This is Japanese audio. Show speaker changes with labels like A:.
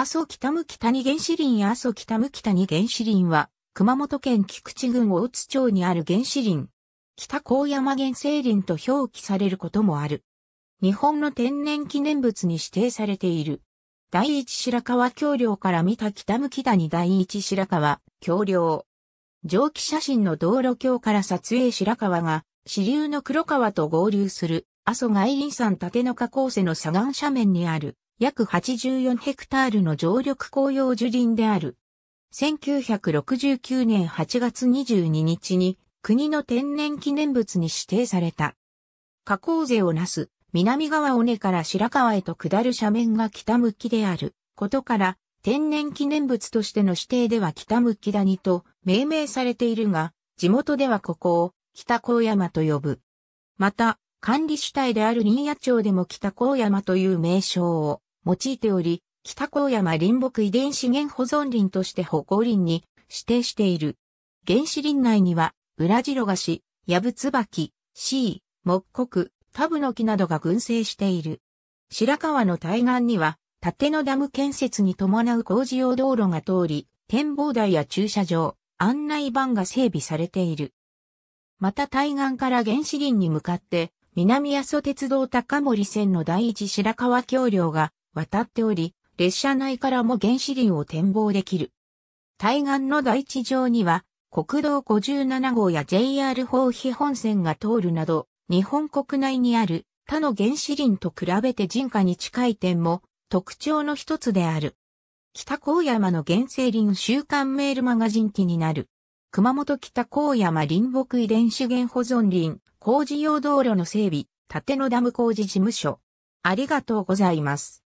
A: 阿蘇北向谷原子林阿蘇北向谷原子林は、熊本県菊池郡大津町にある原子林。北高山原生林と表記されることもある。日本の天然記念物に指定されている。第一白川橋梁から見た北向谷第一白川橋梁。蒸気写真の道路橋から撮影白川が支流の黒川と合流する阿蘇外林山立の河口瀬の左岸斜面にある約84ヘクタールの常緑紅葉樹林である。1969年8月22日に国の天然記念物に指定された。加工税をなす南側尾根から白川へと下る斜面が北向きであることから天然記念物としての指定では北向き谷と命名されているが地元ではここを北高山と呼ぶ。また管理主体である林野町でも北高山という名称を用いており、北高山林木遺伝資源保存林として保護林に指定している。原子林内には、裏白菓子、ヤブツバキ、シー、木国、タブノキなどが群生している。白川の対岸には、縦のダム建設に伴う工事用道路が通り、展望台や駐車場、案内板が整備されている。また対岸から原子林に向かって、南阿蘇鉄道高森線の第一白川橋梁が渡っており、列車内からも原子林を展望できる。対岸の第地上には、国道57号や JR 法比本線が通るなど、日本国内にある他の原子林と比べて人家に近い点も特徴の一つである。北高山の原生林週刊メールマガジン記になる。熊本北高山林木遺伝資源保存林工事用道路の整備、立野ダム工事事務所。ありがとうございます。